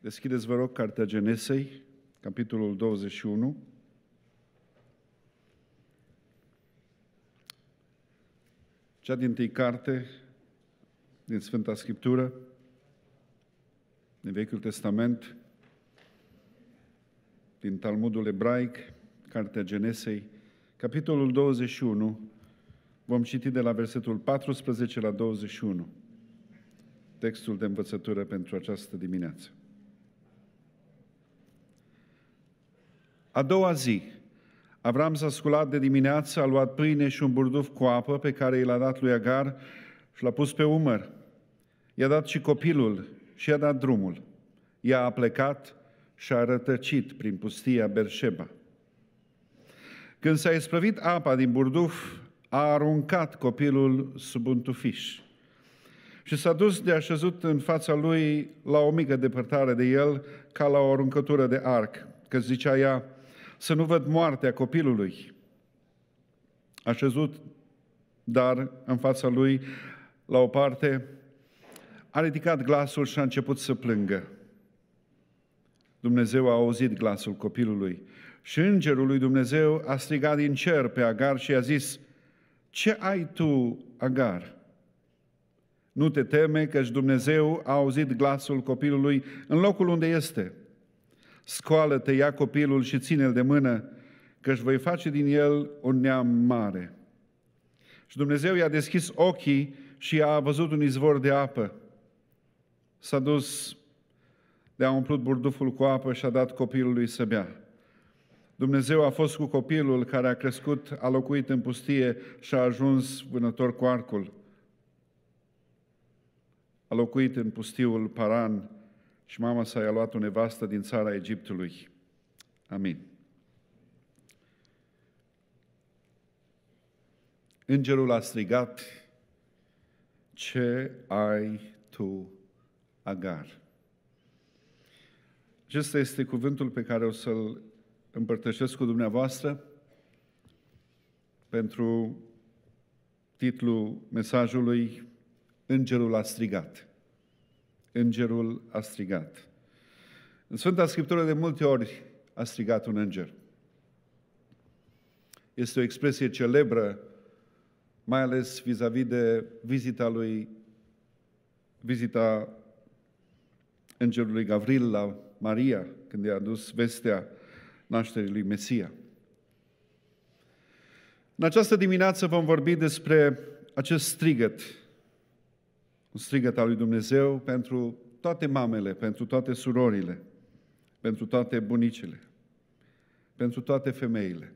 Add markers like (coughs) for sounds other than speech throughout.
Deschideți, vă rog, Cartea Genesei, capitolul 21. Cea din tâi carte din Sfânta Scriptură, din Vechiul Testament, din Talmudul ebraic, Cartea Genesei, capitolul 21, vom citi de la versetul 14 la 21, textul de învățătură pentru această dimineață. A doua zi, Avram s-a sculat de dimineață, a luat pâine și un burduf cu apă pe care i l-a dat lui Agar și l-a pus pe umăr. I-a dat și copilul și i-a dat drumul. Ea a plecat și a rătăcit prin pustia Berșeba. Când s-a isprăvit apa din burduf, a aruncat copilul sub un tufiș și s-a dus de așezut în fața lui la o mică depărtare de el, ca la o aruncătură de arc, că zicea ea, să nu văd moartea copilului. A șezut, dar în fața lui, la o parte, a ridicat glasul și a început să plângă. Dumnezeu a auzit glasul copilului și îngerul lui Dumnezeu a strigat din cer pe Agar și i-a zis, Ce ai tu, Agar?" Nu te teme, căci Dumnezeu a auzit glasul copilului în locul unde este. Scoală-te, ia copilul și ține-l de mână, că își voi face din el un neam mare. Și Dumnezeu i-a deschis ochii și a văzut un izvor de apă. S-a dus, le-a umplut burduful cu apă și a dat copilului să bea. Dumnezeu a fost cu copilul care a crescut, a locuit în pustie și a ajuns vânător cu arcul. A locuit în pustiul Paran, și mama sa i-a luat o nevastă din țara Egiptului. Amin. Îngerul a strigat, ce ai tu, Agar? Acesta este cuvântul pe care o să-l împărtășesc cu dumneavoastră pentru titlul mesajului Îngerul a strigat îngerul a strigat. În Sfânta Scriptură de multe ori a strigat un înger. Este o expresie celebră, mai ales vis-a-vis de vizita lui, vizita îngerului Gavril la Maria, când i-a adus vestea nașterii lui Mesia. În această dimineață vom vorbi despre acest strigăt un strigăt al lui Dumnezeu pentru toate mamele, pentru toate surorile, pentru toate bunicile, pentru toate femeile.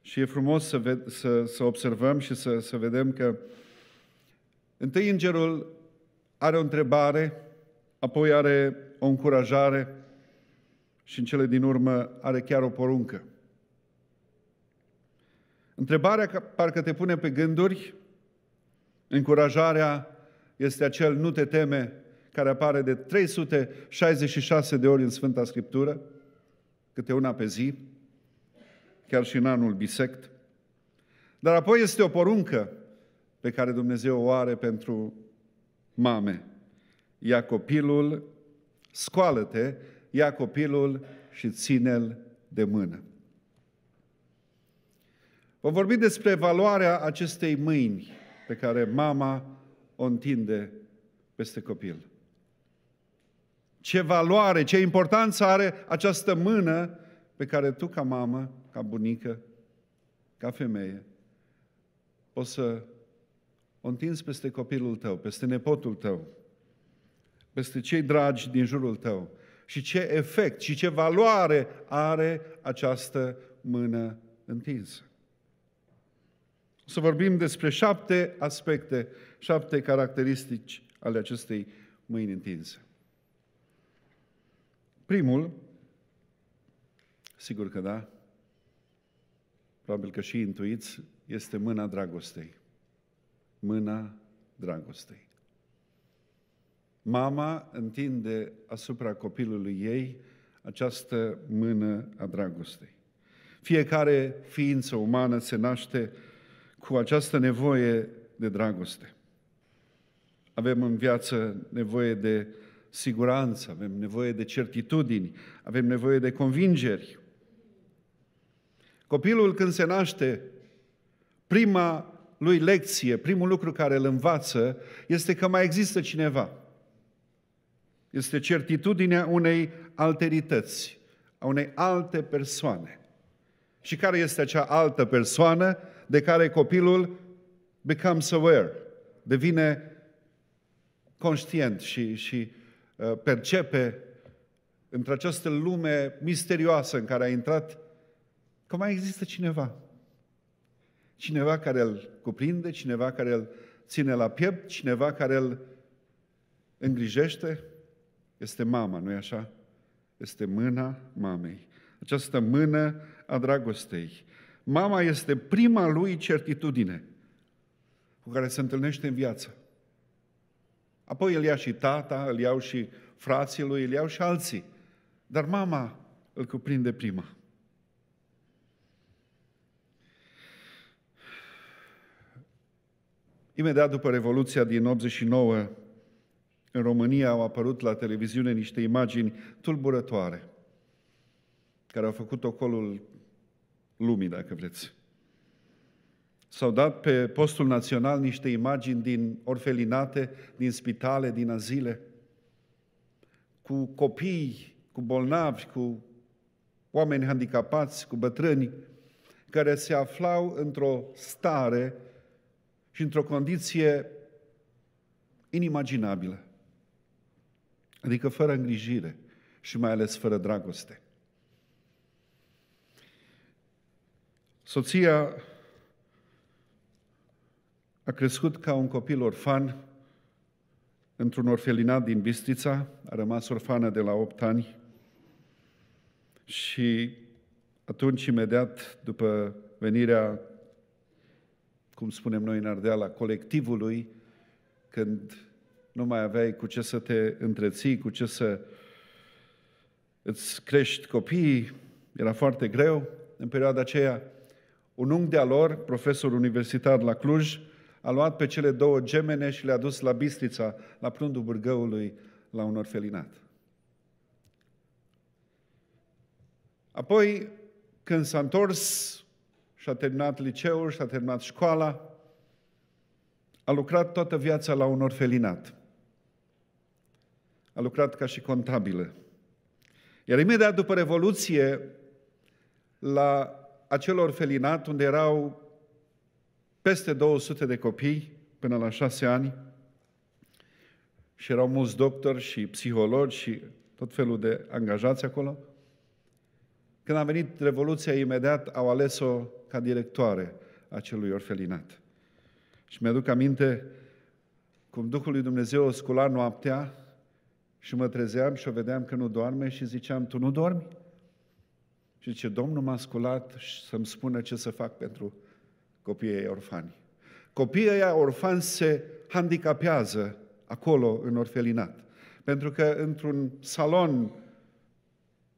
Și e frumos să, ved, să, să observăm și să, să vedem că întâi îngerul are o întrebare, apoi are o încurajare și în cele din urmă are chiar o poruncă. Întrebarea parcă te pune pe gânduri Încurajarea este acel nu te teme care apare de 366 de ori în Sfânta Scriptură, câte una pe zi, chiar și în anul bisect. Dar apoi este o poruncă pe care Dumnezeu o are pentru mame. Ia copilul, scoală-te, ia copilul și ține-l de mână. Vom vorbi despre valoarea acestei mâini, pe care mama o întinde peste copil. Ce valoare, ce importanță are această mână pe care tu ca mamă, ca bunică, ca femeie, o să o întinzi peste copilul tău, peste nepotul tău, peste cei dragi din jurul tău. Și ce efect și ce valoare are această mână întinsă să vorbim despre șapte aspecte, șapte caracteristici ale acestei mâini întinse. Primul, sigur că da, probabil că și intuiți, este mâna dragostei. Mâna dragostei. Mama întinde asupra copilului ei această mână a dragostei. Fiecare ființă umană se naște cu această nevoie de dragoste. Avem în viață nevoie de siguranță, avem nevoie de certitudini, avem nevoie de convingeri. Copilul când se naște, prima lui lecție, primul lucru care îl învață este că mai există cineva. Este certitudinea unei alterități, a unei alte persoane. Și care este acea altă persoană? de care copilul becomes aware, devine conștient și, și uh, percepe într această lume misterioasă în care a intrat că mai există cineva. Cineva care îl cuprinde, cineva care îl ține la piept, cineva care îl îngrijește. Este mama, nu-i așa? Este mâna mamei. Această mână a dragostei. Mama este prima lui certitudine cu care se întâlnește în viață. Apoi îl ia și tata, îl iau și frații lui, îl iau și alții. Dar mama îl cuprinde prima. Imediat după Revoluția din 89, în România au apărut la televiziune niște imagini tulburătoare, care au făcut ocolul lumii, dacă vreți. S-au dat pe postul național niște imagini din orfelinate, din spitale, din azile, cu copii, cu bolnavi, cu oameni handicapați, cu bătrâni, care se aflau într-o stare și într-o condiție inimaginabilă. Adică fără îngrijire și mai ales fără dragoste. Soția a crescut ca un copil orfan într-un orfelinat din Bistrița, a rămas orfană de la 8 ani și atunci, imediat după venirea, cum spunem noi în Ardeala, colectivului, când nu mai aveai cu ce să te întreții, cu ce să îți crești copiii, era foarte greu. În perioada aceea un unghi de-a lor, profesor universitar la Cluj, a luat pe cele două gemene și le-a dus la Bistrița, la prundul Bârgăului, la un orfelinat. Apoi, când s-a întors și-a terminat liceul, și-a terminat școala, a lucrat toată viața la un orfelinat. A lucrat ca și contabilă. Iar imediat după Revoluție, la acel orfelinat unde erau peste 200 de copii până la șase ani și erau mulți doctori și psihologi și tot felul de angajați acolo. Când a venit Revoluția, imediat au ales-o ca directoare acelui orfelinat. Și mi-aduc aminte cum Duhul lui Dumnezeu o scula noaptea și mă trezeam și o vedeam că nu doarme și ziceam, tu nu dormi? Și zice, Domnul m-a sculat să-mi spună ce să fac pentru copiii ei orfani. Copiii ei orfani se handicapează acolo, în orfelinat. Pentru că într-un salon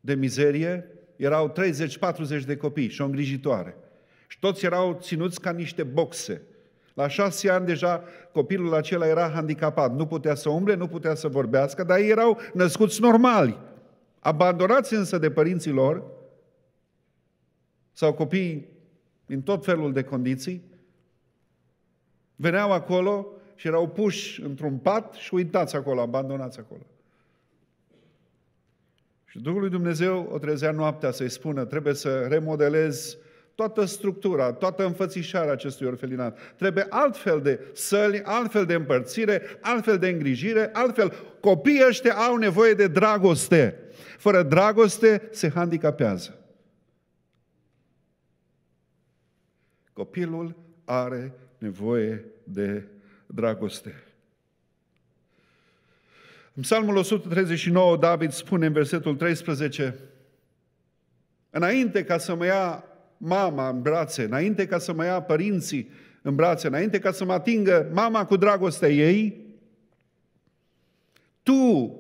de mizerie erau 30-40 de copii și o îngrijitoare. Și toți erau ținuți ca niște boxe. La șase ani deja copilul acela era handicapat, nu putea să umble, nu putea să vorbească, dar ei erau născuți normali. Abandonați însă de părinții lor, sau copii din tot felul de condiții, veneau acolo și erau puși într-un pat și uitați acolo, abandonați acolo. Și Duhul lui Dumnezeu o trezea noaptea să-i spună, trebuie să remodelez toată structura, toată înfățișarea acestui orfelinat. Trebuie altfel de săli, altfel de împărțire, altfel de îngrijire, altfel. Copiii ăștia au nevoie de dragoste. Fără dragoste se handicapează. Copilul are nevoie de dragoste. În Psalmul 139, David spune în versetul 13, Înainte ca să mă ia mama în brațe, înainte ca să mă ia părinții în brațe, înainte ca să mă atingă mama cu dragostea ei, tu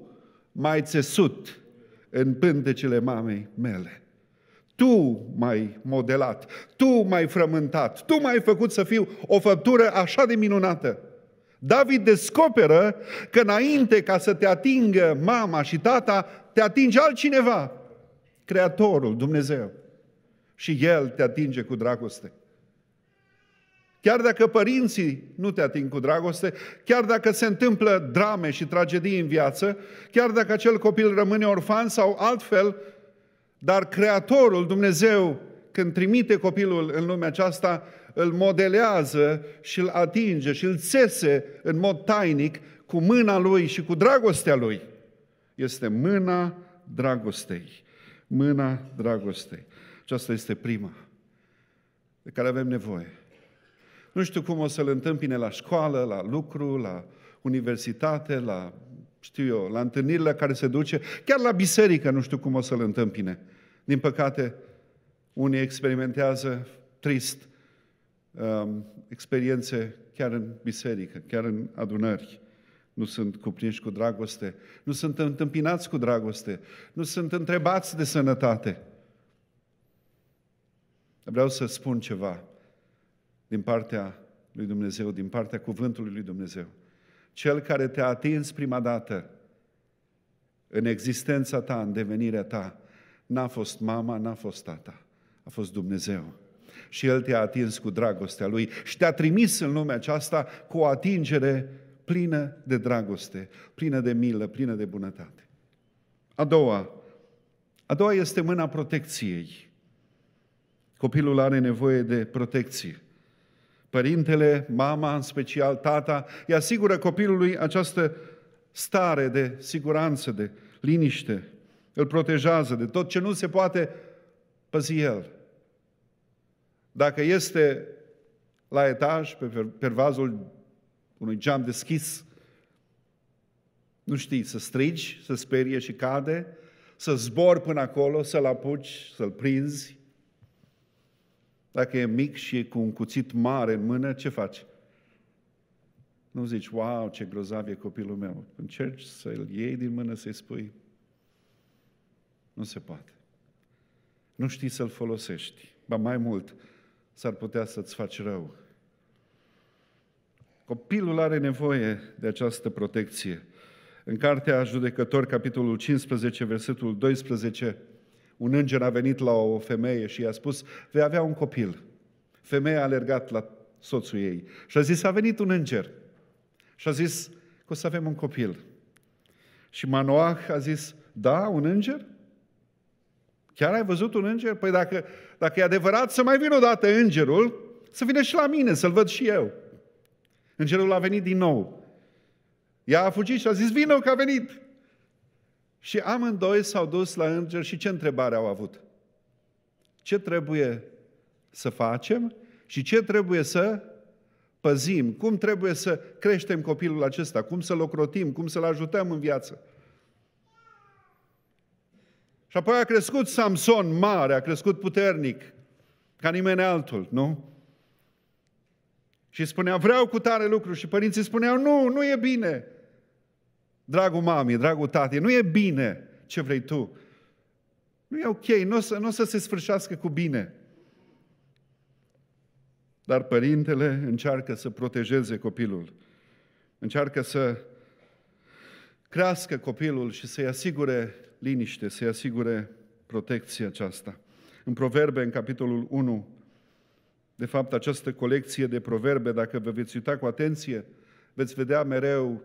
m-ai țesut în pântecele mamei mele tu m-ai modelat, tu m-ai frământat, tu m-ai făcut să fiu o făptură așa de minunată. David descoperă că înainte ca să te atingă mama și tata, te atinge altcineva, Creatorul, Dumnezeu. Și El te atinge cu dragoste. Chiar dacă părinții nu te ating cu dragoste, chiar dacă se întâmplă drame și tragedii în viață, chiar dacă acel copil rămâne orfan sau altfel, dar Creatorul, Dumnezeu, când trimite copilul în lumea aceasta, îl modelează și îl atinge și îl țese în mod tainic cu mâna lui și cu dragostea lui. Este mâna dragostei. Mâna dragostei. Aceasta este prima de care avem nevoie. Nu știu cum o să-l întâmpine la școală, la lucru, la universitate, la știu eu, la întâlnirile la care se duce, chiar la biserică nu știu cum o să-l întâmpine. Din păcate, unii experimentează trist um, experiențe chiar în biserică, chiar în adunări. Nu sunt cuprinși cu dragoste, nu sunt întâmpinați cu dragoste, nu sunt întrebați de sănătate. Vreau să spun ceva din partea lui Dumnezeu, din partea cuvântului lui Dumnezeu cel care te-a atins prima dată în existența ta, în devenirea ta, n-a fost mama, n-a fost tata, a fost Dumnezeu. Și El te-a atins cu dragostea Lui și te-a trimis în lumea aceasta cu o atingere plină de dragoste, plină de milă, plină de bunătate. A doua, a doua este mâna protecției. Copilul are nevoie de protecție. Părintele, mama, în special tata, îi asigură copilului această stare de siguranță, de liniște. Îl protejează de tot ce nu se poate păzi el. Dacă este la etaj, pe pervazul unui geam deschis, nu știi, să strigi, să sperie și cade, să zbori până acolo, să-l apuci, să-l prinzi, dacă e mic și e cu un cuțit mare în mână, ce faci? Nu zici, wow, ce grozav e copilul meu. Încerci să-l iei din mână, să-i spui, nu se poate. Nu știi să-l folosești. Ba mai mult, s-ar putea să-ți faci rău. Copilul are nevoie de această protecție. În cartea Judecători, capitolul 15, versetul 12, un înger a venit la o femeie și i-a spus, vei avea un copil. Femeia a alergat la soțul ei și a zis, a venit un înger. Și a zis că o să avem un copil. Și Manoah a zis, da, un înger? Chiar ai văzut un înger? Păi dacă, dacă e adevărat, să mai vină o dată îngerul, să vină și la mine, să-l văd și eu. Îngerul a venit din nou. Ea a fugit și a zis, vină că a venit. Și amândoi s-au dus la înger și ce întrebare au avut? Ce trebuie să facem și ce trebuie să păzim? Cum trebuie să creștem copilul acesta? Cum să-l ocrotim? Cum să-l ajutăm în viață? Și apoi a crescut Samson mare, a crescut puternic, ca nimeni altul, nu? Și spunea, vreau cu tare lucru. Și părinții spuneau, nu, nu e bine dragul mami, dragul tati, nu e bine ce vrei tu. Nu e ok, nu o să, nu o să se sfârșească cu bine. Dar părintele încearcă să protejeze copilul, încearcă să crească copilul și să-i asigure liniște, să-i asigure protecția aceasta. În Proverbe, în capitolul 1, de fapt, această colecție de proverbe, dacă vă veți uita cu atenție, veți vedea mereu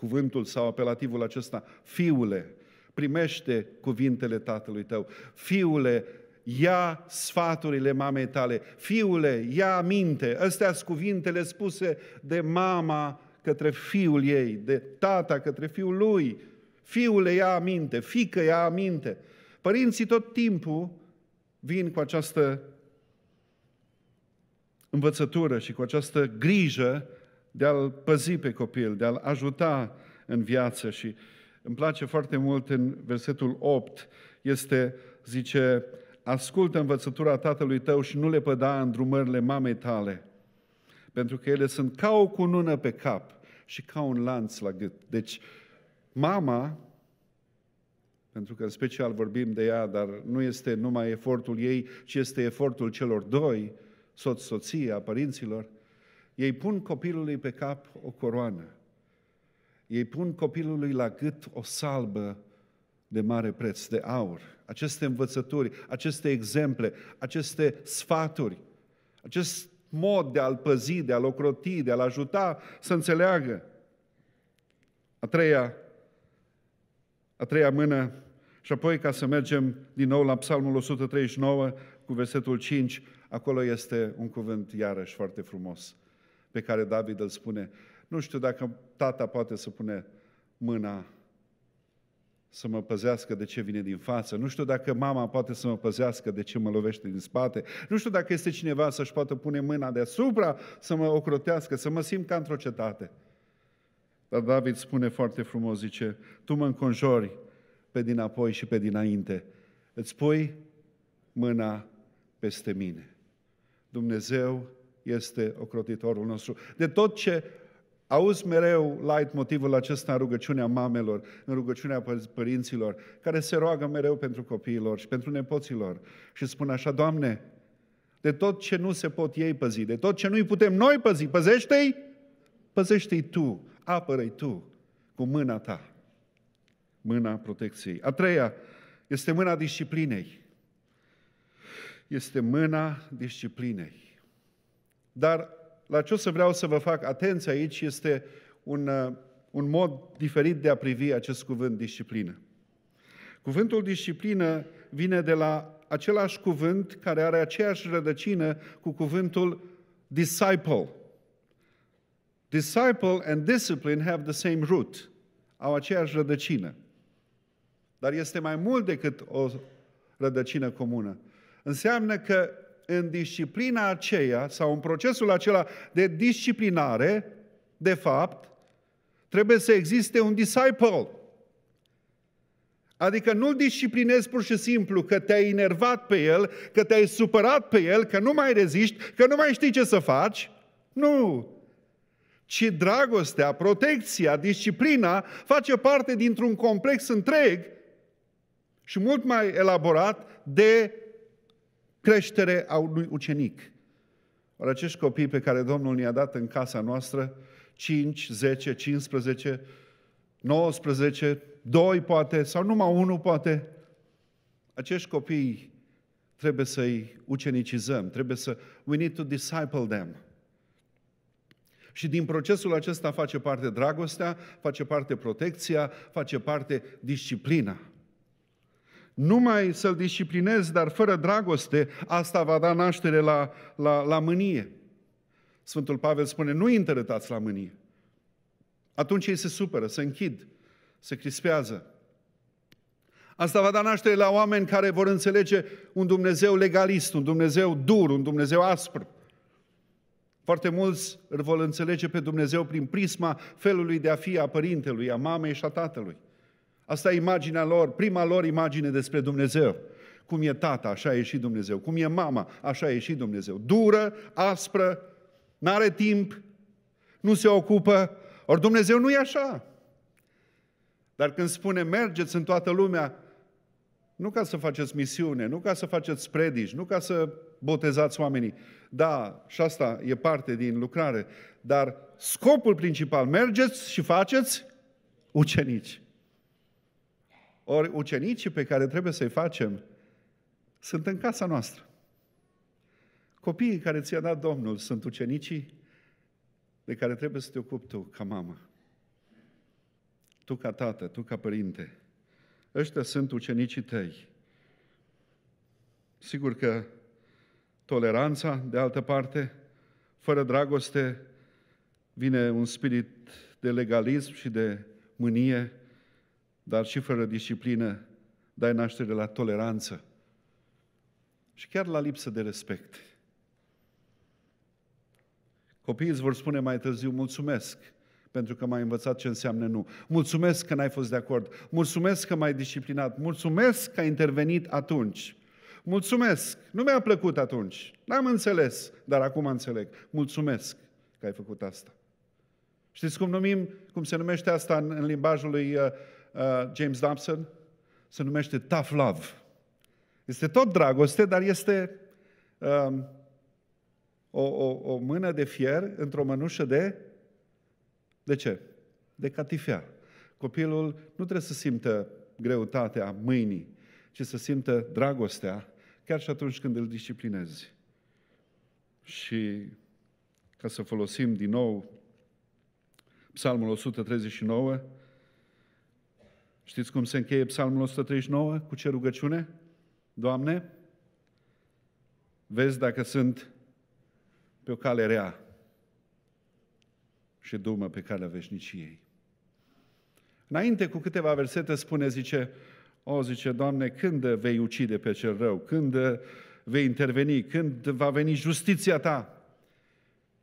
cuvântul sau apelativul acesta, fiule, primește cuvintele tatălui tău, fiule, ia sfaturile mamei tale, fiule, ia minte Astea sunt cuvintele spuse de mama către fiul ei, de tata către fiul lui. Fiule, ia aminte, fică, ia aminte. Părinții tot timpul vin cu această învățătură și cu această grijă de a-l păzi pe copil, de a-l ajuta în viață și îmi place foarte mult în versetul 8, este, zice, ascultă învățătura tatălui tău și nu le păda îndrumările mamei tale, pentru că ele sunt ca o cunună pe cap și ca un lanț la gât. Deci, mama, pentru că în special vorbim de ea, dar nu este numai efortul ei, ci este efortul celor doi, soț, soția, părinților, ei pun copilului pe cap o coroană. Ei pun copilului la gât o salbă de mare preț, de aur. Aceste învățături, aceste exemple, aceste sfaturi, acest mod de a-l păzi, de a-l ocroti, de a-l ajuta să înțeleagă. A treia, a treia mână și apoi ca să mergem din nou la Psalmul 139 cu versetul 5, acolo este un cuvânt iarăși foarte frumos pe care David îl spune. Nu știu dacă tata poate să pune mâna să mă păzească de ce vine din față, nu știu dacă mama poate să mă păzească de ce mă lovește din spate, nu știu dacă este cineva să-și poată pune mâna deasupra să mă ocrotească, să mă simt ca într-o cetate. Dar David spune foarte frumos, zice, tu mă înconjori pe dinapoi și pe dinainte, îți pui mâna peste mine. Dumnezeu este ocrotitorul nostru. De tot ce auzi mereu light motivul acesta în rugăciunea mamelor, în rugăciunea părinților, care se roagă mereu pentru copiilor și pentru nepoților și spun așa, Doamne, de tot ce nu se pot ei păzi, de tot ce nu-i putem noi păzi, păzește-i, păzește-i Tu, apără-i Tu cu mâna Ta, mâna protecției. A treia este mâna disciplinei. Este mâna disciplinei. Dar la ce o să vreau să vă fac atenție aici este un, uh, un mod diferit de a privi acest cuvânt disciplină. Cuvântul disciplină vine de la același cuvânt care are aceeași rădăcină cu cuvântul disciple. Disciple and discipline have the same root, au aceeași rădăcină. Dar este mai mult decât o rădăcină comună. Înseamnă că în disciplina aceea sau în procesul acela de disciplinare, de fapt, trebuie să existe un disciple. Adică nu-l disciplinezi pur și simplu că te-ai enervat pe el, că te-ai supărat pe el, că nu mai reziști, că nu mai știi ce să faci. Nu! Ci dragostea, protecția, disciplina face parte dintr-un complex întreg și mult mai elaborat de creștere a unui ucenic. Ori acești copii pe care Domnul ne-a dat în casa noastră, 5, 10, 15, 19, 2 poate, sau numai 1 poate, acești copii trebuie să-i ucenicizăm, trebuie să... We need to disciple them. Și din procesul acesta face parte dragostea, face parte protecția, face parte disciplina numai să-l disciplinezi, dar fără dragoste, asta va da naștere la, la, la mânie. Sfântul Pavel spune, nu interetați la mânie. Atunci ei se supără, se închid, se crispează. Asta va da naștere la oameni care vor înțelege un Dumnezeu legalist, un Dumnezeu dur, un Dumnezeu aspru. Foarte mulți îl vor înțelege pe Dumnezeu prin prisma felului de a fi a părintelui, a mamei și a tatălui. Asta e imaginea lor, prima lor imagine despre Dumnezeu. Cum e tata, așa e și Dumnezeu. Cum e mama, așa e și Dumnezeu. Dură, aspră, n-are timp, nu se ocupă. Ori Dumnezeu nu e așa. Dar când spune mergeți în toată lumea, nu ca să faceți misiune, nu ca să faceți predici, nu ca să botezați oamenii. Da, și asta e parte din lucrare. Dar scopul principal, mergeți și faceți ucenici. Ori ucenicii pe care trebuie să-i facem sunt în casa noastră. Copiii care ți-a dat Domnul sunt ucenicii de care trebuie să te ocupi tu, ca mamă. Tu ca tată, tu ca părinte. Ăștia sunt ucenicii tăi. Sigur că toleranța, de altă parte, fără dragoste, vine un spirit de legalism și de mânie, dar și fără disciplină dai naștere la toleranță și chiar la lipsă de respect. Copiii îți vor spune mai târziu mulțumesc pentru că m-ai învățat ce înseamnă nu. Mulțumesc că n-ai fost de acord. Mulțumesc că m-ai disciplinat. Mulțumesc că ai intervenit atunci. Mulțumesc. Nu mi-a plăcut atunci. N-am înțeles, dar acum înțeleg. Mulțumesc că ai făcut asta. Știți cum numim, cum se numește asta în, în limbajul lui uh, Uh, James Dobson, se numește Tough Love. Este tot dragoste, dar este um, o, o, o mână de fier într-o mănușă de... De ce? De catifea. Copilul nu trebuie să simtă greutatea mâinii, ci să simtă dragostea, chiar și atunci când îl disciplinezi. Și ca să folosim din nou Psalmul 139, Știți cum se încheie Psalmul 139? Cu ce rugăciune? Doamne, vezi dacă sunt pe o cale rea și dumă pe calea veșniciei. Înainte cu câteva versete spune, zice, o, zice, Doamne, când vei ucide pe cel rău? Când vei interveni? Când va veni justiția ta?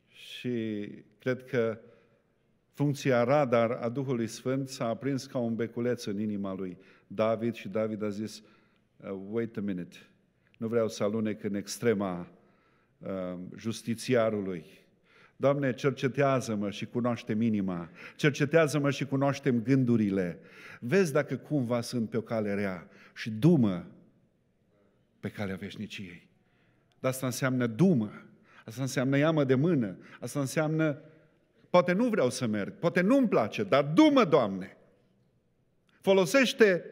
Și cred că Funcția radar a Duhului Sfânt s-a aprins ca un beculeț în inima lui David și David a zis, uh, wait a minute, nu vreau să alunec în extrema uh, justițiarului. Doamne, cercetează-mă și cunoaște inima, cercetează-mă și cunoaștem gândurile. Vezi dacă cumva sunt pe o cale rea și dumă pe calea veșniciei. Dar asta înseamnă dumă, asta înseamnă iamă de mână, asta înseamnă Poate nu vreau să merg, poate nu-mi place, dar dumă, Doamne! Folosește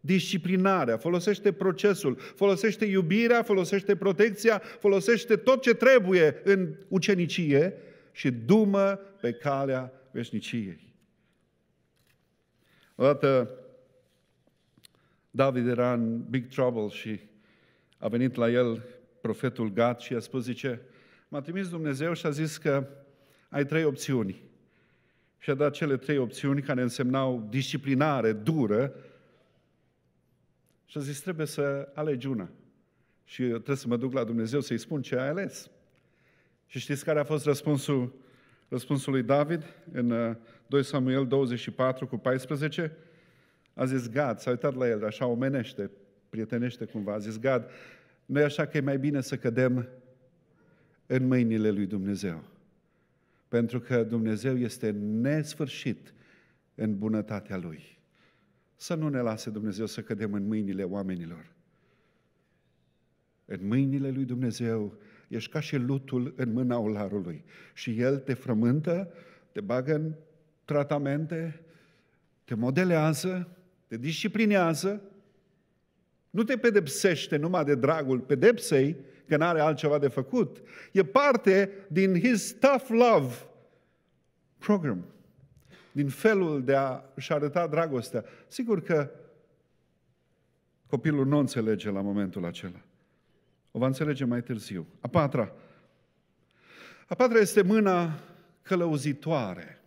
disciplinarea, folosește procesul, folosește iubirea, folosește protecția, folosește tot ce trebuie în ucenicie și dumă pe calea veșniciei. Odată David era în big trouble și a venit la el profetul Gad și a spus, zice, m-a trimis Dumnezeu și a zis că ai trei opțiuni. Și a dat cele trei opțiuni care însemnau disciplinare dură și a zis, trebuie să alegi una. Și eu trebuie să mă duc la Dumnezeu să-i spun ce ai ales. Și știți care a fost răspunsul, răspunsul lui David în 2 uh, Samuel 24 cu 14? A zis, Gad, s-a uitat la el, așa omenește, prietenește cumva, a zis, Gad, nu așa că e mai bine să cădem în mâinile lui Dumnezeu pentru că Dumnezeu este nesfârșit în bunătatea Lui. Să nu ne lase Dumnezeu să cădem în mâinile oamenilor. În mâinile lui Dumnezeu ești ca și lutul în mâna olarului și el te frământă, te bagă în tratamente, te modelează, te disciplinează, nu te pedepsește numai de dragul pedepsei, că n-are altceva de făcut. E parte din his tough love program, din felul de a-și arăta dragostea. Sigur că copilul nu înțelege la momentul acela. O va înțelege mai târziu. A patra. A patra este mâna călăuzitoare.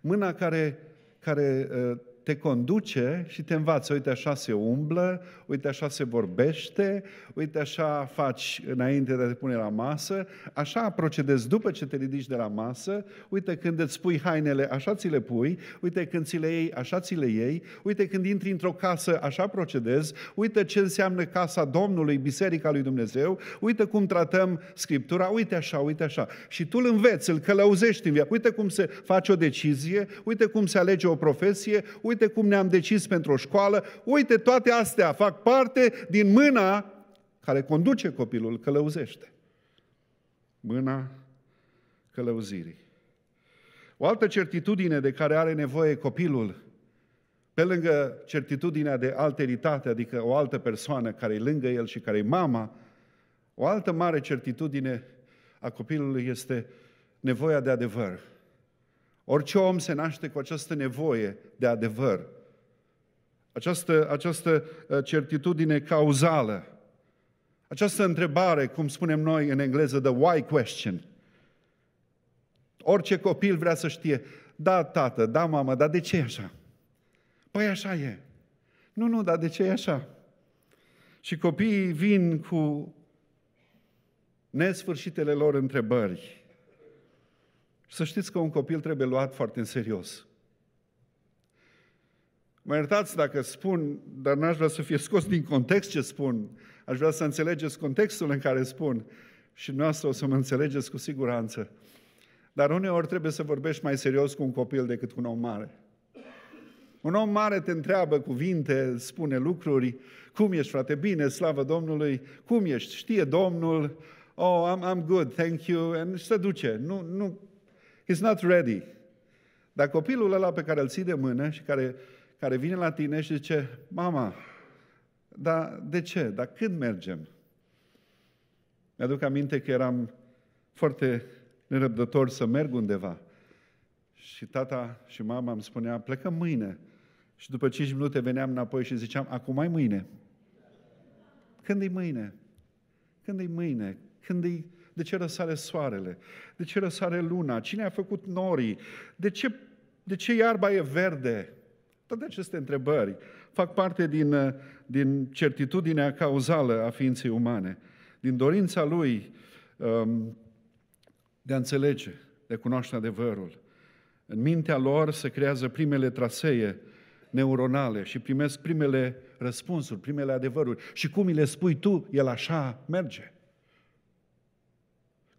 Mâna care, care uh, te conduce și te învață, uite așa se umblă, uite așa se vorbește, uite așa faci înainte de a te pune la masă, așa procedezi după ce te ridici de la masă, uite când îți pui hainele, așa ți le pui, uite când ți le iei, așa ți le iei, uite când intri într-o casă, așa procedezi, uite ce înseamnă casa Domnului, biserica lui Dumnezeu, uite cum tratăm Scriptura, uite așa, uite așa. Și tu îl înveți, îl călăuzești în viață, uite cum se face o decizie, uite cum se alege o profesie, uite uite cum ne-am decis pentru o școală, uite toate astea fac parte din mâna care conduce copilul, călăuzește. Mâna călăuzirii. O altă certitudine de care are nevoie copilul, pe lângă certitudinea de alteritate, adică o altă persoană care e lângă el și care e mama, o altă mare certitudine a copilului este nevoia de adevăr. Orice om se naște cu această nevoie de adevăr, această, această uh, certitudine cauzală, această întrebare, cum spunem noi în engleză, the why question. Orice copil vrea să știe, da, tată, da, mamă, dar de ce e așa? Păi așa e. Nu, nu, dar de ce e așa? Și copiii vin cu nesfârșitele lor întrebări să știți că un copil trebuie luat foarte în serios. Mă iertați dacă spun, dar n-aș vrea să fie scos din context ce spun. Aș vrea să înțelegeți contextul în care spun și noastră o să mă înțelegeți cu siguranță. Dar uneori trebuie să vorbești mai serios cu un copil decât cu un om mare. Un om mare te întreabă cuvinte, spune lucruri, cum ești frate, bine, slavă Domnului, cum ești, știe Domnul, oh, I'm, I'm good, thank you, și se duce. Nu, nu He's not ready. Dar copilul ăla pe care îl ții de mână și care, care vine la tine și zice, mama, dar de ce? Dar când mergem? Mi-aduc aminte că eram foarte nerăbdător să merg undeva. Și tata și mama îmi spunea, plecăm mâine. Și după 5 minute veneam înapoi și ziceam, acum mai mâine. Când e mâine? Când e mâine? Când e de ce răsare soarele? De ce răsare luna? Cine a făcut norii? De ce, de ce iarba e verde? Toate aceste întrebări fac parte din, din certitudinea cauzală a ființei umane, din dorința lui um, de a înțelege, de a cunoaște adevărul. În mintea lor se creează primele trasee neuronale și primesc primele răspunsuri, primele adevăruri. Și cum îi le spui tu, el așa merge.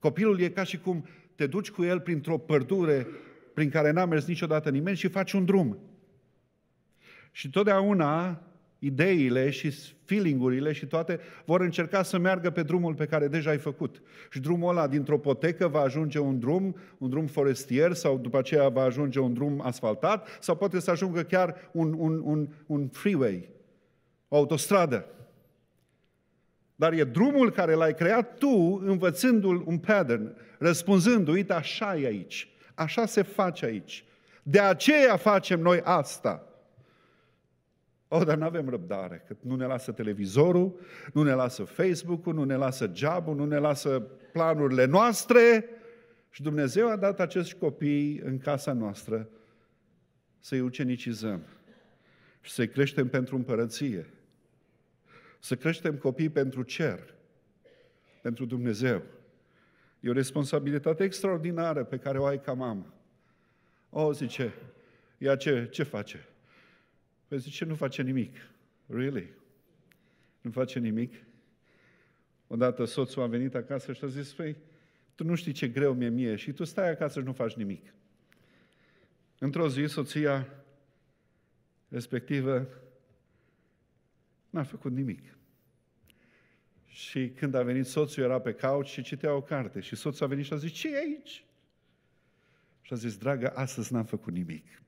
Copilul e ca și cum te duci cu el printr-o pădure prin care n-a mers niciodată nimeni și faci un drum. Și totdeauna ideile și feelingurile și toate vor încerca să meargă pe drumul pe care deja ai făcut. Și drumul ăla dintr-o potecă va ajunge un drum, un drum forestier sau după aceea va ajunge un drum asfaltat sau poate să ajungă chiar un, un, un, un freeway, o autostradă. Dar e drumul care l-ai creat tu, învățându-l un pattern, răspunzând, uite, așa e aici, așa se face aici. De aceea facem noi asta. Oh, dar nu avem răbdare, că nu ne lasă televizorul, nu ne lasă Facebook-ul, nu ne lasă job nu ne lasă planurile noastre. Și Dumnezeu a dat acești copii în casa noastră să-i ucenicizăm și să-i creștem pentru împărăție. Să creștem copii pentru cer, pentru Dumnezeu. E o responsabilitate extraordinară pe care o ai ca mamă. O, zice, ea ce, ce face? Păi zice, nu face nimic. Really? Nu face nimic? Odată soțul a venit acasă și a zis, păi, tu nu știi ce greu mi-e mie și tu stai acasă și nu faci nimic. Într-o zi, soția respectivă N-a făcut nimic. Și când a venit soțul, era pe cauci și citea o carte. Și soțul a venit și a zis, ce e aici? Și a zis, dragă, astăzi n-am făcut nimic.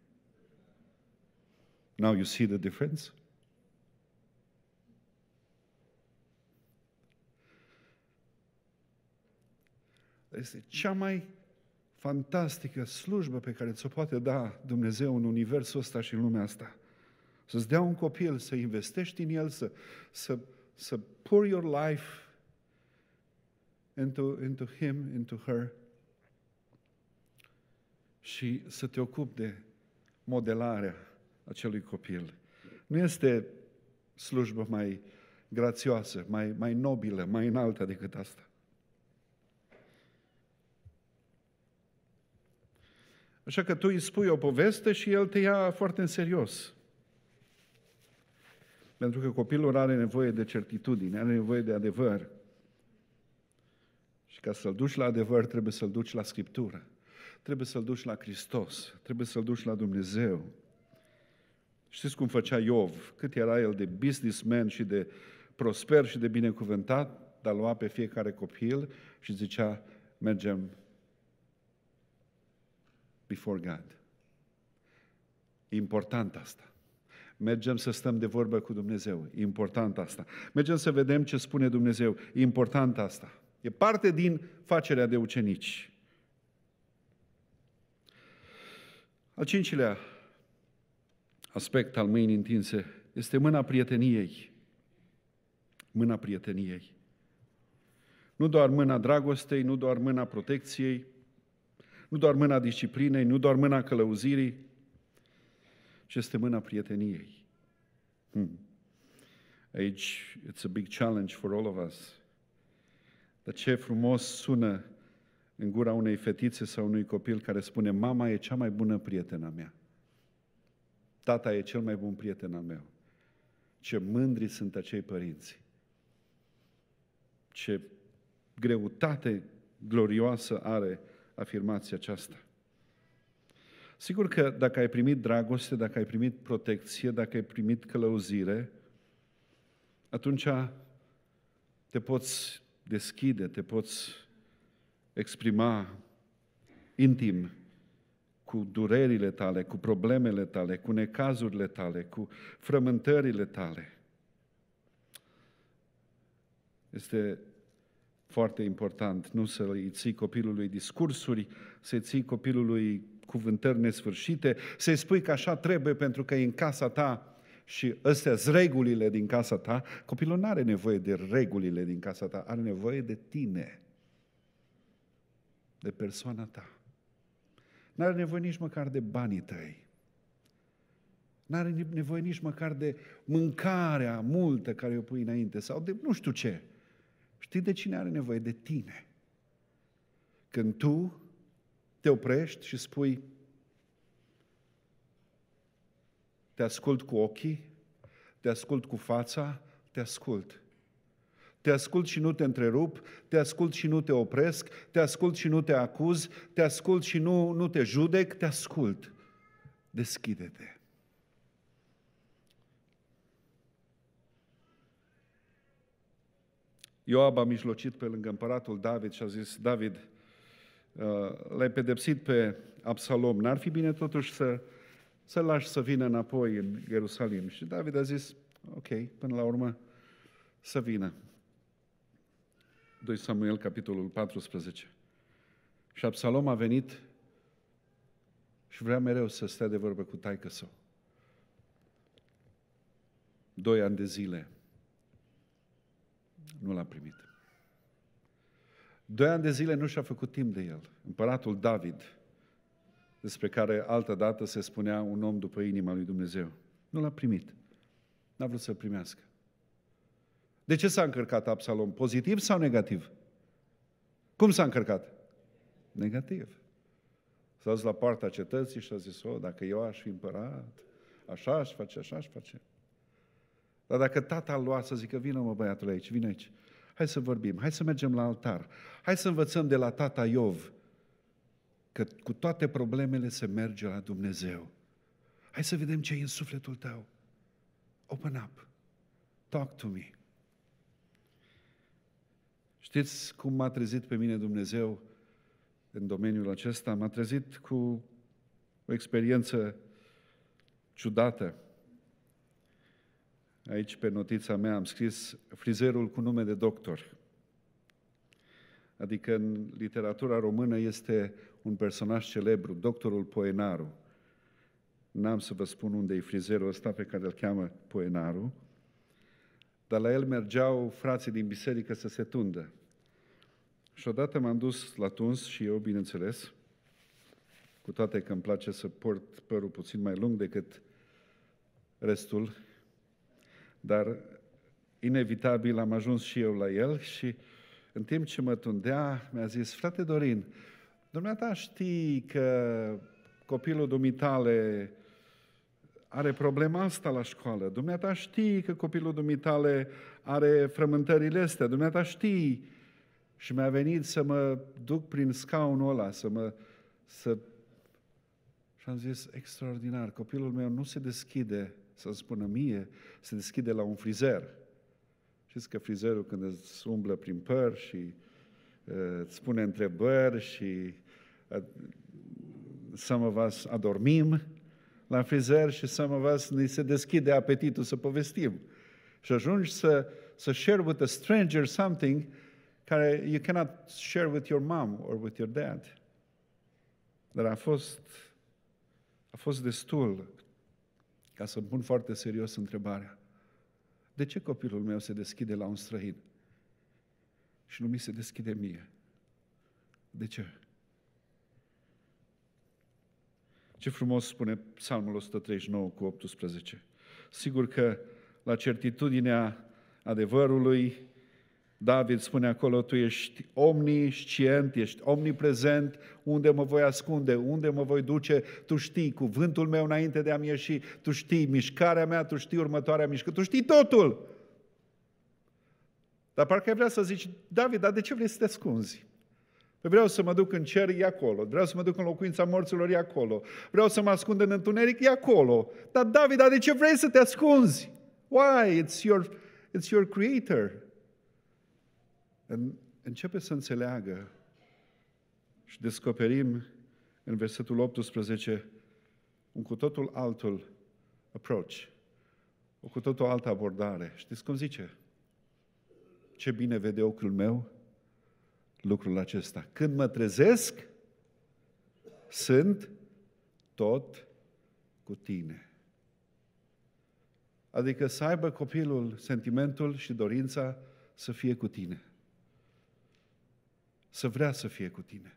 Now you see the difference? Este cea mai fantastică slujbă pe care ți-o poate da Dumnezeu în universul ăsta și în lumea asta. Să-ți dea un copil, să investești în el, să, să, să pour your life into, into him, into her și să te ocupi de modelarea acelui copil. Nu este slujbă mai grațioasă, mai, mai nobilă, mai înaltă decât asta. Așa că tu îi spui o poveste și el te ia foarte în serios. Pentru că copilul are nevoie de certitudine, are nevoie de adevăr. Și ca să-l duci la adevăr, trebuie să-l duci la Scriptură. Trebuie să-l duci la Hristos. Trebuie să-l duci la Dumnezeu. Știți cum făcea Iov? Cât era el de businessman și de prosper și de binecuvântat, dar lua pe fiecare copil și zicea, mergem before God. E important asta. Mergem să stăm de vorbă cu Dumnezeu. E important asta. Mergem să vedem ce spune Dumnezeu. E important asta. E parte din facerea de ucenici. Al cincilea aspect al mâinii întinse este mâna prieteniei. Mâna prieteniei. Nu doar mâna dragostei, nu doar mâna protecției, nu doar mâna disciplinei, nu doar mâna călăuzirii, ce este mâna prieteniei. Hmm. Aici, it's a big challenge for all of us. Dar ce frumos sună în gura unei fetițe sau unui copil care spune, mama e cea mai bună prietena mea. Tata e cel mai bun prieten al meu. Ce mândri sunt acei părinți. Ce greutate glorioasă are afirmația aceasta. Sigur că dacă ai primit dragoste, dacă ai primit protecție, dacă ai primit călăuzire, atunci te poți deschide, te poți exprima intim cu durerile tale, cu problemele tale, cu necazurile tale, cu frământările tale. Este foarte important nu să îi ții copilului discursuri, să ții copilului cuvântări nesfârșite, să-i spui că așa trebuie pentru că e în casa ta și astea sunt regulile din casa ta, copilul nu are nevoie de regulile din casa ta, are nevoie de tine, de persoana ta. Nu are nevoie nici măcar de banii tăi. Nu are nevoie nici măcar de mâncarea multă care o pui înainte sau de nu știu ce. Știi de cine are nevoie? De tine. Când tu te oprești și spui, te ascult cu ochii, te ascult cu fața, te ascult. Te ascult și nu te întrerup, te ascult și nu te opresc, te ascult și nu te acuz, te ascult și nu, nu te judec, te ascult. Deschide-te. Ioab a mijlocit pe lângă împăratul David și a zis, David, Uh, l-ai pedepsit pe Absalom, n-ar fi bine totuși să, să lași să vină înapoi în Ierusalim. Și David a zis, ok, până la urmă să vină. 2 Samuel, capitolul 14. Și Absalom a venit și vrea mereu să stea de vorbă cu taică său. Doi ani de zile nu l-a primit. Doi ani de zile nu și-a făcut timp de el. Împăratul David, despre care altă dată se spunea un om după inima lui Dumnezeu. Nu l-a primit. N-a vrut să primească. De ce s-a încărcat Absalom? Pozitiv sau negativ? Cum s-a încărcat? Negativ. S-a dus la poarta cetății și a zis, o, dacă eu aș fi împărat, așa aș face, așa aș face. Dar dacă tata a luat să zică, vină mă băiatul aici, vine aici. Hai să vorbim, hai să mergem la altar, hai să învățăm de la tata Iov că cu toate problemele se merge la Dumnezeu. Hai să vedem ce e în sufletul tău. Open up. Talk to me. Știți cum m-a trezit pe mine Dumnezeu în domeniul acesta? M-a trezit cu o experiență ciudată. Aici, pe notița mea, am scris frizerul cu nume de doctor. Adică în literatura română este un personaj celebru, doctorul Poenaru. N-am să vă spun unde e frizerul ăsta pe care îl cheamă Poenaru, dar la el mergeau frații din biserică să se tundă. Și odată m-am dus la tuns și eu, bineînțeles, cu toate că îmi place să port părul puțin mai lung decât restul dar inevitabil am ajuns și eu la el și în timp ce mă tundea, mi-a zis, frate Dorin, dumneata știi că copilul dumitale are problema asta la școală, dumneata știi că copilul dumitale are frământările astea, dumneata știi. Și mi-a venit să mă duc prin scaunul ăla, să mă... Să... Și am zis, extraordinar, copilul meu nu se deschide să-mi spună mie, se deschide la un frizer. Știți că frizerul când îți umblă prin păr și uh, îți spune întrebări și uh, să some of us adormim la frizer și some of us ni se deschide apetitul să povestim. Și ajungi să, să share with a stranger something care you cannot share with your mom or with your dad. Dar a fost, a fost destul ca să pun foarte serios întrebarea. De ce copilul meu se deschide la un străin și nu mi se deschide mie? De ce? Ce frumos spune Psalmul 139 cu 18. Sigur că la certitudinea adevărului David spune acolo, tu ești omniscient, ești omniprezent, unde mă voi ascunde, unde mă voi duce, tu știi cuvântul meu înainte de a-mi ieși, tu știi mișcarea mea, tu știi următoarea mișcare, tu știi totul. Dar parcă ai vrea să zici, David, dar de ce vrei să te ascunzi? Păi vreau să mă duc în cer, e acolo. Vreau să mă duc în locuința morților, e acolo. Vreau să mă ascund în întuneric, e acolo. Dar David, dar de ce vrei să te ascunzi? Why? It's your, it's your creator începe să înțeleagă și descoperim în versetul 18 un cu totul altul approach, o cu totul altă abordare. Știți cum zice? Ce bine vede ochiul meu lucrul acesta. Când mă trezesc, sunt tot cu tine. Adică să aibă copilul sentimentul și dorința să fie cu tine să vrea să fie cu tine.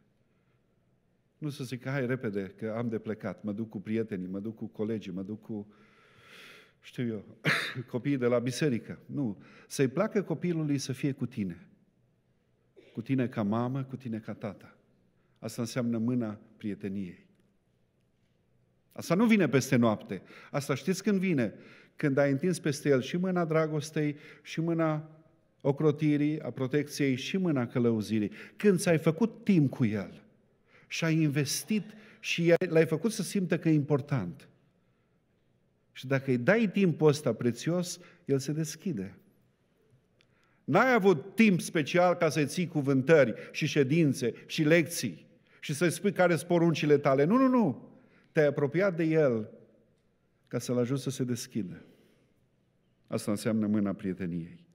Nu să zic, hai repede, că am de plecat, mă duc cu prietenii, mă duc cu colegii, mă duc cu, știu eu, (coughs) copiii de la biserică. Nu, să-i placă copilului să fie cu tine. Cu tine ca mamă, cu tine ca tată. Asta înseamnă mâna prieteniei. Asta nu vine peste noapte. Asta știți când vine? Când ai întins peste el și mâna dragostei, și mâna ocrotirii, a protecției și mâna călăuzirii. Când ți-ai făcut timp cu el și ai investit și l-ai făcut să simtă că e important. Și dacă îi dai timpul ăsta prețios, el se deschide. N-ai avut timp special ca să-i ții cuvântări și ședințe și lecții și să-i spui care sunt poruncile tale. Nu, nu, nu. Te-ai apropiat de el ca să-l ajut să se deschidă. Asta înseamnă mâna prieteniei.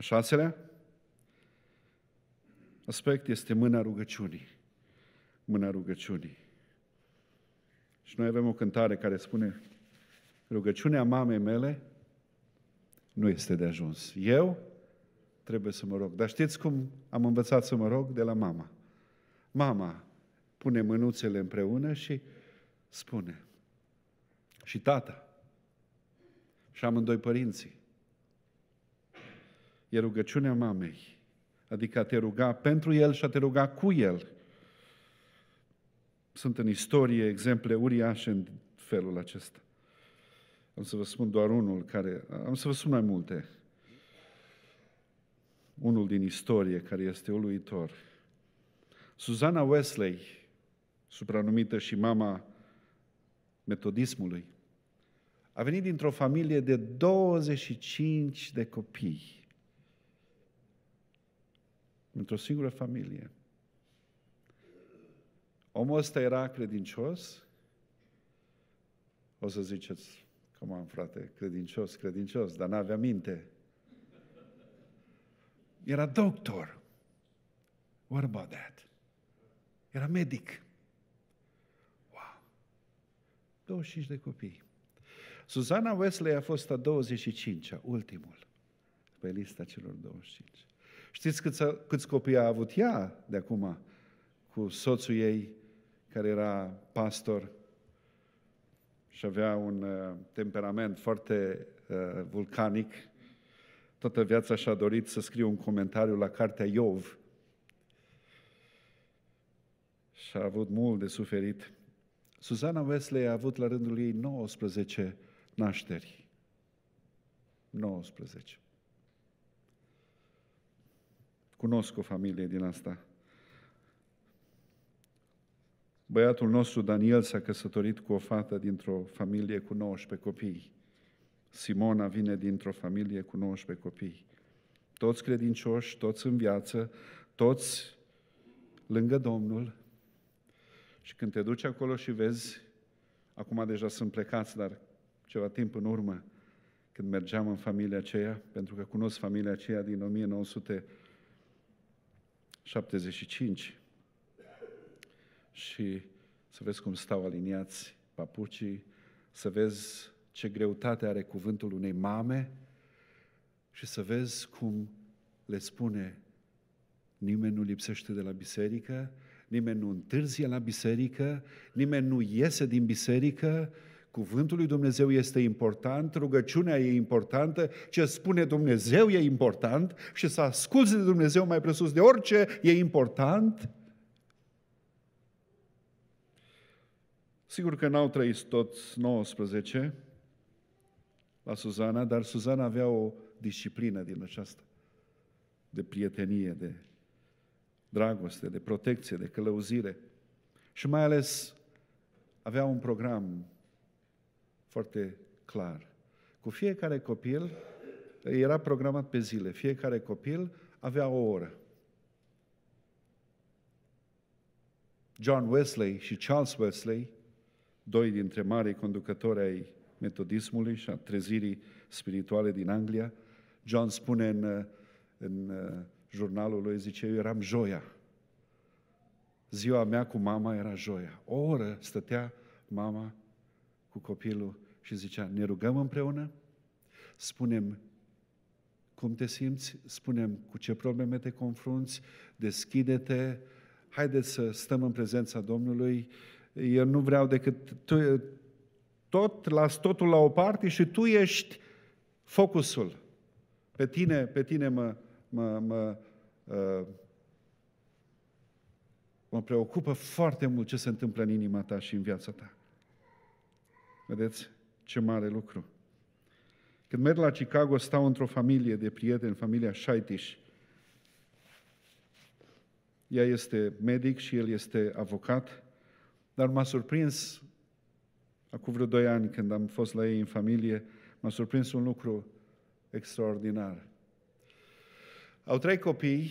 A șaselea aspect este mâna rugăciunii. Mâna rugăciunii. Și noi avem o cântare care spune rugăciunea mamei mele nu este de ajuns. Eu trebuie să mă rog. Dar știți cum am învățat să mă rog? De la mama. Mama pune mânuțele împreună și spune. Și tata. Și amândoi părinții e rugăciunea mamei. Adică a te ruga pentru el și a te ruga cu el. Sunt în istorie exemple uriașe în felul acesta. Am să vă spun doar unul care... Am să vă spun mai multe. Unul din istorie care este uluitor. Susana Wesley, supranumită și mama metodismului, a venit dintr-o familie de 25 de copii într-o singură familie. Omul ăsta era credincios? O să ziceți, cum am frate, credincios, credincios, dar n-avea minte. Era doctor. What about that? Era medic. Wow! 25 de copii. Susana Wesley a fost a 25-a, ultimul, pe lista celor 25. Știți câți, câți copii a avut ea de acum cu soțul ei, care era pastor și avea un uh, temperament foarte uh, vulcanic. Toată viața și-a dorit să scrie un comentariu la cartea Iov și a avut mult de suferit. Suzana Wesley a avut la rândul ei 19 nașteri. 19. Cunosc o familie din asta. Băiatul nostru, Daniel, s-a căsătorit cu o fată dintr-o familie cu 19 copii. Simona vine dintr-o familie cu 19 copii. Toți credincioși, toți în viață, toți lângă Domnul. Și când te duci acolo și vezi, acum deja sunt plecați, dar ceva timp în urmă, când mergeam în familia aceea, pentru că cunosc familia aceea din 1900 75. Și să vezi cum stau aliniați papucii, să vezi ce greutate are cuvântul unei mame și să vezi cum le spune nimeni nu lipsește de la biserică, nimeni nu întârzie la biserică, nimeni nu iese din biserică, Cuvântul lui Dumnezeu este important, rugăciunea e importantă, ce spune Dumnezeu e important și să asculți de Dumnezeu mai presus de orice e important. Sigur că n-au trăit toți 19 la Suzana, dar Suzana avea o disciplină din aceasta de prietenie, de dragoste, de protecție, de călăuzire. Și mai ales avea un program foarte clar. Cu fiecare copil era programat pe zile. Fiecare copil avea o oră. John Wesley și Charles Wesley, doi dintre marii conducători ai metodismului și a trezirii spirituale din Anglia, John spune în, în uh, jurnalul lui, zice, eu eram joia. Ziua mea cu mama era joia. O oră stătea mama cu copilul și zicea, ne rugăm împreună, spunem cum te simți, spunem cu ce probleme te confrunți, deschide-te, haideți să stăm în prezența Domnului. Eu nu vreau decât tu, tot, las totul la o parte și tu ești focusul. Pe tine, pe tine mă, mă, mă, uh, mă preocupă foarte mult ce se întâmplă în inima ta și în viața ta. Vedeți ce mare lucru. Când merg la Chicago, stau într-o familie de prieteni, familia Shaitish. Ea este medic și el este avocat, dar m-a surprins acum vreo doi ani când am fost la ei în familie, m-a surprins un lucru extraordinar. Au trei copii,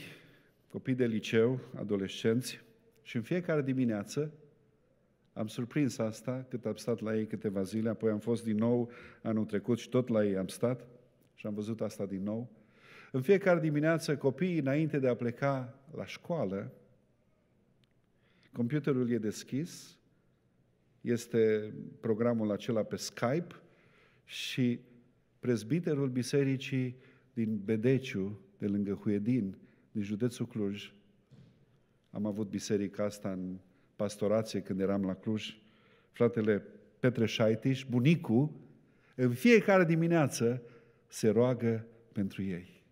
copii de liceu, adolescenți, și în fiecare dimineață am surprins asta cât am stat la ei câteva zile, apoi am fost din nou anul trecut și tot la ei am stat și am văzut asta din nou. În fiecare dimineață, copiii, înainte de a pleca la școală, computerul e deschis, este programul acela pe Skype și prezbiterul bisericii din Bedeciu, de lângă Huedin, din județul Cluj, am avut biserica asta în pastorație când eram la Cluj, fratele Petre Șaitiș, bunicu, în fiecare dimineață se roagă pentru ei.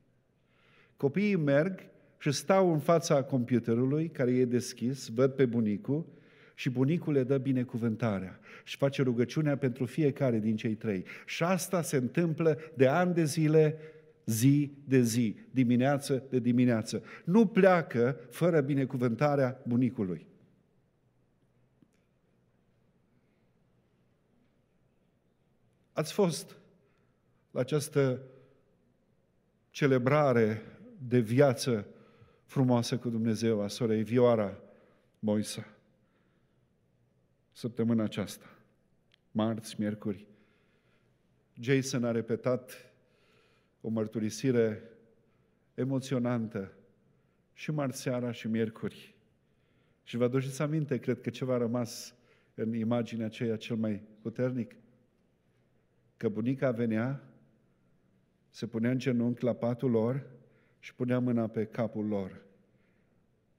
Copiii merg și stau în fața computerului care e deschis, văd pe bunicu și bunicul le dă binecuvântarea și face rugăciunea pentru fiecare din cei trei. Și asta se întâmplă de ani de zile, zi de zi, dimineață de dimineață. Nu pleacă fără binecuvântarea bunicului. Ați fost la această celebrare de viață frumoasă cu Dumnezeu a sorei Vioara Moisa săptămâna aceasta, marți, miercuri. Jason a repetat o mărturisire emoționantă și marți seara și miercuri. Și vă aduceți aminte, cred că ceva a rămas în imaginea aceea cel mai puternic – că bunica venea, se punea în genunchi la patul lor și punea mâna pe capul lor.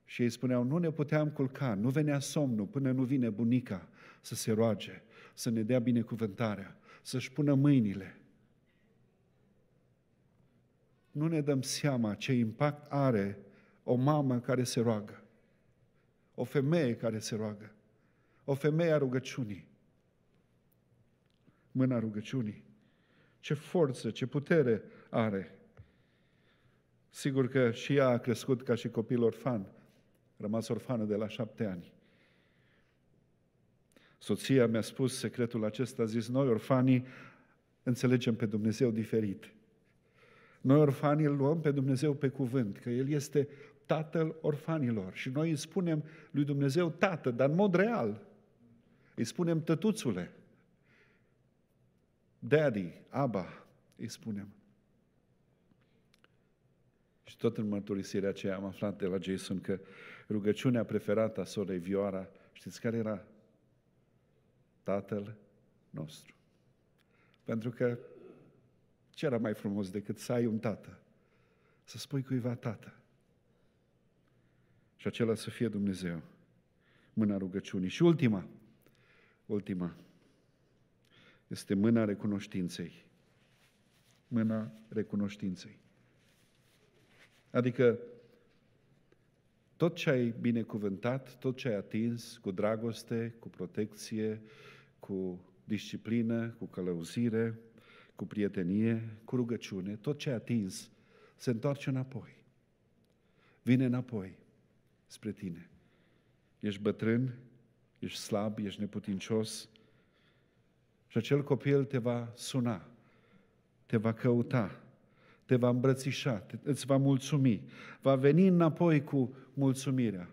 Și ei spuneau, nu ne puteam culca, nu venea somnul până nu vine bunica să se roage, să ne dea binecuvântarea, să-și pună mâinile. Nu ne dăm seama ce impact are o mamă care se roagă, o femeie care se roagă, o femeie a rugăciunii mâna rugăciunii. Ce forță, ce putere are. Sigur că și ea a crescut ca și copil orfan, rămas orfană de la șapte ani. Soția mi-a spus secretul acesta, a zis, noi orfanii înțelegem pe Dumnezeu diferit. Noi orfanii îl luăm pe Dumnezeu pe cuvânt, că El este Tatăl orfanilor și noi îi spunem lui Dumnezeu Tată, dar în mod real. Îi spunem tătuțule, Daddy, Abba, îi spuneam. Și tot în mărturisirea aceea am aflat de la Jason că rugăciunea preferată a sorei Vioara, știți care era? Tatăl nostru. Pentru că ce era mai frumos decât să ai un tată? Să spui cuiva tată. Și acela să fie Dumnezeu. Mâna rugăciunii. Și ultima, ultima, este mâna recunoștinței. Mâna recunoștinței. Adică tot ce ai binecuvântat, tot ce ai atins cu dragoste, cu protecție, cu disciplină, cu călăuzire, cu prietenie, cu rugăciune, tot ce ai atins se întoarce înapoi. Vine înapoi spre tine. Ești bătrân, ești slab, ești neputincios, și acel copil te va suna, te va căuta, te va îmbrățișa, te, îți va mulțumi, va veni înapoi cu mulțumirea.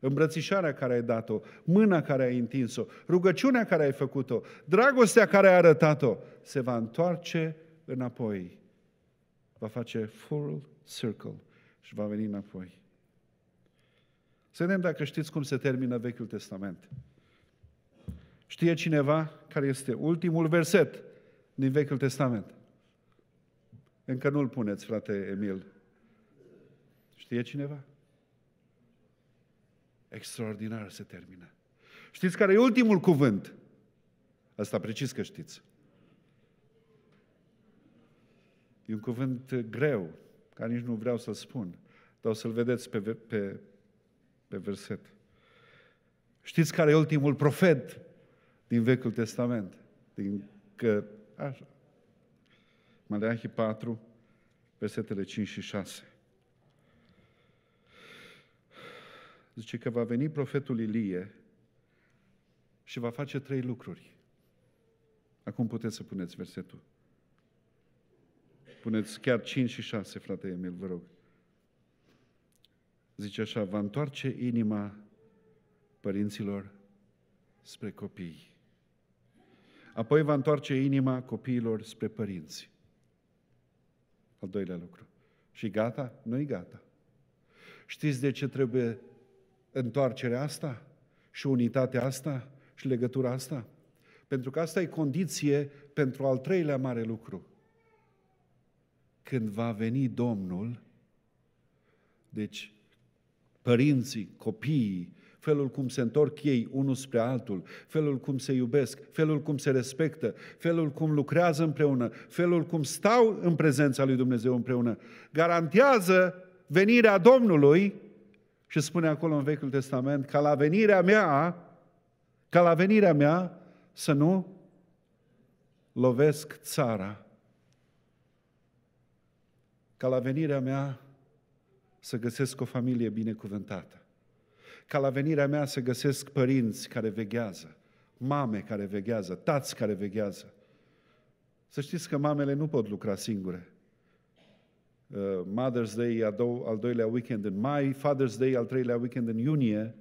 Îmbrățișarea care ai dat-o, mâna care ai întins-o, rugăciunea care ai făcut-o, dragostea care ai arătat-o, se va întoarce înapoi. Va face full circle și va veni înapoi. Să vedem dacă știți cum se termină Vechiul Testament. Știe cineva care este ultimul verset din Vechiul Testament? Încă nu-l puneți, frate Emil. Știe cineva? Extraordinar se termină. Știți care e ultimul cuvânt? Asta precis că știți. E un cuvânt greu, care nici nu vreau să spun, dar o să-l vedeți pe, pe, pe verset. Știți care e ultimul profet din Vechiul Testament. Din că, așa. Maleahii 4, versetele 5 și 6. Zice că va veni profetul Ilie și va face trei lucruri. Acum puteți să puneți versetul. Puneți chiar 5 și 6, frate Emil, vă rog. Zice așa, va întoarce inima părinților spre copii apoi va întoarce inima copiilor spre părinți. Al doilea lucru. Și gata? Nu-i gata. Știți de ce trebuie întoarcerea asta și unitatea asta și legătura asta? Pentru că asta e condiție pentru al treilea mare lucru. Când va veni Domnul, deci părinții, copiii, felul cum se întorc ei unul spre altul, felul cum se iubesc, felul cum se respectă, felul cum lucrează împreună, felul cum stau în prezența lui Dumnezeu împreună, garantează venirea Domnului și spune acolo în Vechiul Testament ca la venirea mea, ca la venirea mea să nu lovesc țara. Ca la venirea mea să găsesc o familie binecuvântată ca la venirea mea să găsesc părinți care veghează, mame care veghează, tați care veghează. Să știți că mamele nu pot lucra singure. Uh, Mother's Day al, al doilea weekend în mai, Father's Day al treilea weekend în iunie,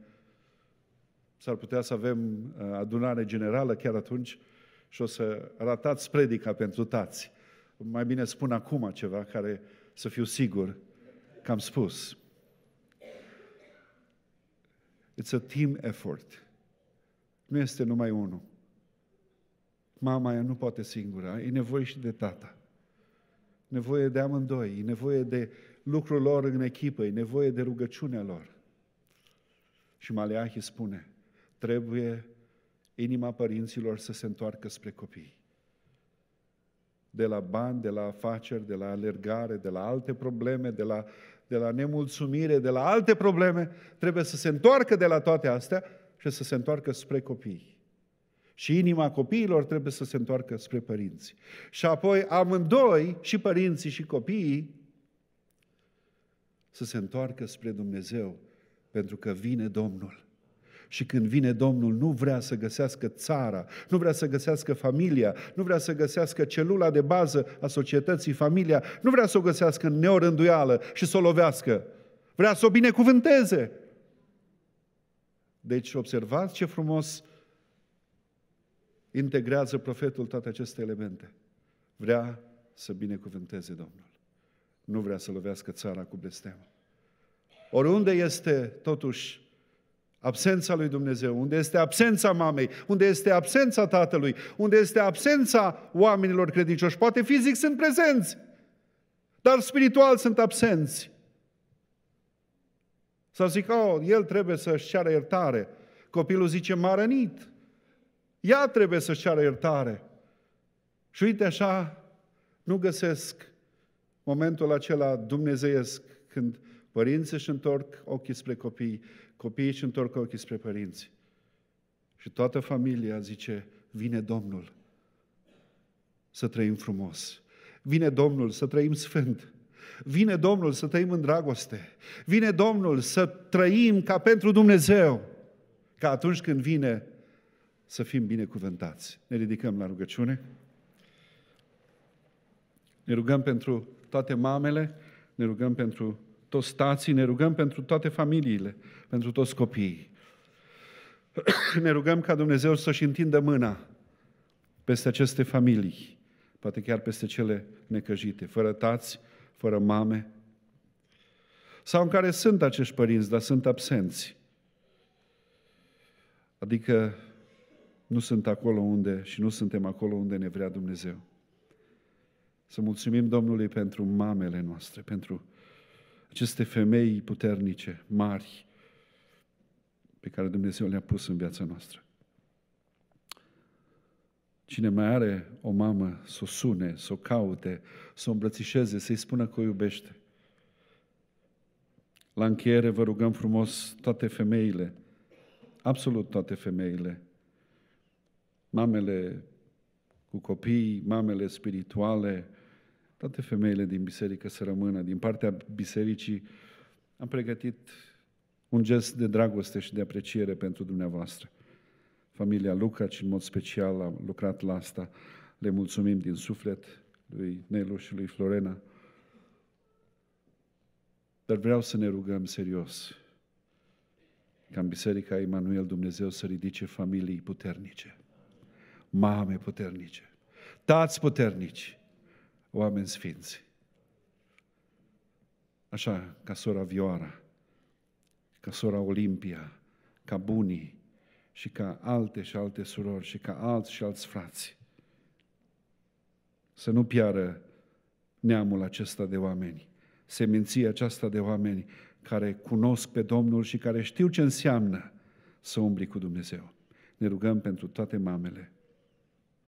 s-ar putea să avem uh, adunare generală chiar atunci și o să ratați predica pentru tați. Mai bine spun acum ceva care să fiu sigur că am spus. It's a team effort. Nu este numai unul. Mama ea nu poate singura, e nevoie și de tata. Nevoie de amândoi, e nevoie de lucrul lor în echipă, e nevoie de rugăciunea lor. Și Maleahi spune, trebuie inima părinților să se întoarcă spre copii. De la bani, de la afaceri, de la alergare, de la alte probleme, de la de la nemulțumire, de la alte probleme, trebuie să se întoarcă de la toate astea și să se întoarcă spre copii. Și inima copiilor trebuie să se întoarcă spre părinți. Și apoi amândoi, și părinții și copiii, să se întoarcă spre Dumnezeu, pentru că vine Domnul. Și când vine Domnul, nu vrea să găsească țara, nu vrea să găsească familia, nu vrea să găsească celula de bază a societății, familia, nu vrea să o găsească în neorânduială și să o lovească. Vrea să o binecuvânteze. Deci observați ce frumos integrează profetul toate aceste elemente. Vrea să binecuvânteze Domnul. Nu vrea să lovească țara cu blestem. Oriunde este, totuși, Absența lui Dumnezeu, unde este absența mamei, unde este absența tatălui, unde este absența oamenilor credincioși. Poate fizic sunt prezenți, dar spiritual sunt absenți. Sau zic, oh, el trebuie să-și ceară iertare. Copilul zice, m-a rănit. Ea trebuie să-și ceară iertare. Și uite așa, nu găsesc momentul acela dumnezeiesc când Părinții își întorc ochii spre copii, copiii își întorc ochii spre părinți. Și toată familia zice, vine Domnul să trăim frumos. Vine Domnul să trăim sfânt. Vine Domnul să trăim în dragoste. Vine Domnul să trăim ca pentru Dumnezeu. Ca atunci când vine să fim binecuvântați. Ne ridicăm la rugăciune. Ne rugăm pentru toate mamele, ne rugăm pentru toți tații, ne rugăm pentru toate familiile, pentru toți copiii. (clears throat) ne rugăm ca Dumnezeu să-și întindă mâna peste aceste familii, poate chiar peste cele necăjite, fără tați, fără mame, sau în care sunt acești părinți, dar sunt absenți. Adică nu sunt acolo unde și nu suntem acolo unde ne vrea Dumnezeu. Să mulțumim Domnului pentru mamele noastre, pentru aceste femei puternice, mari, pe care Dumnezeu le-a pus în viața noastră. Cine mai are o mamă, să o sune, să o caute, să o îmbrățișeze, să-i spună că o iubește. La încheiere vă rugăm frumos toate femeile, absolut toate femeile, mamele cu copii, mamele spirituale, toate femeile din biserică să rămână. Din partea bisericii am pregătit un gest de dragoste și de apreciere pentru dumneavoastră. Familia Luca, și în mod special a lucrat la asta. Le mulțumim din suflet lui Nelu și lui Florena. Dar vreau să ne rugăm serios ca în Biserica Emanuel Dumnezeu să ridice familii puternice, mame puternice, tați puternici, oameni sfinți. Așa ca sora Vioara, ca sora Olimpia, ca bunii și ca alte și alte surori și ca alți și alți frați. Să nu piară neamul acesta de oameni, seminția aceasta de oameni care cunosc pe Domnul și care știu ce înseamnă să umbli cu Dumnezeu. Ne rugăm pentru toate mamele